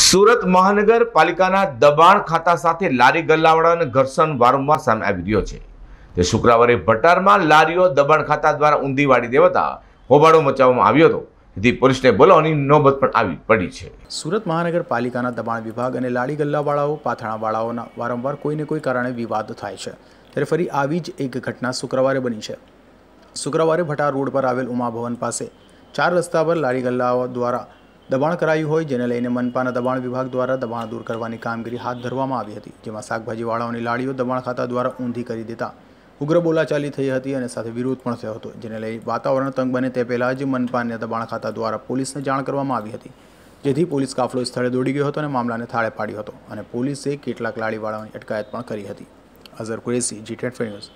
સુરત મહાનગરપાલિકાના દબાણ ખાતા સાથે લારી ગલ્લાવાળા ઘર્ષણ વારંવાર સામે આવી રહ્યો છે તે શુક્રવારે ભટારમાં લારીઓ દબાણ ખાતા દ્વારા ઊંધી વાળી દેવતા હોબાળો મચાવવામાં આવ્યો હતો જેથી પોલીસને બોલાવવાની નોબત પણ આવી પડી છે સુરત મહાનગરપાલિકાના દબાણ વિભાગ અને લારી ગલ્લાવાળાઓ પાથાણાવાળાઓના વારંવાર કોઈને કોઈ કારણે વિવાદ થાય છે ત્યારે ફરી આવી જ એક ઘટના શુક્રવારે બની છે શુક્રવારે ભટાર રોડ પર આવેલ ઉમા ભવન પાસે ચાર રસ્તા પર લારી ગલ્લાઓ દ્વારા દબાણ કરાયું હોય જેને લઈને મનપાના દબાણ વિભાગ દ્વારા દબાણ દૂર કરવાની કામગીરી હાથ ધરવામાં આવી હતી જેમાં શાકભાજીવાળાઓની લાડીઓ દબાણ ખાતા દ્વારા ઊંધી કરી દેતા ઉગ્ર બોલાચાલી થઈ હતી અને સાથે વિરોધ પણ થયો હતો જેને લઈ વાતાવરણ તંગ બને તે પહેલાં જ મનપાને દબાણ ખાતા દ્વારા પોલીસને જાણ કરવામાં આવી હતી જેથી પોલીસ કાફલો સ્થળે દોડી ગયો હતો અને મામલાને થાળે પાડ્યો હતો અને પોલીસે કેટલાક લાડીવાળાઓની અટકાયત પણ કરી હતી અઝર કુરેશી જી ટેન્ટ ન્યૂઝ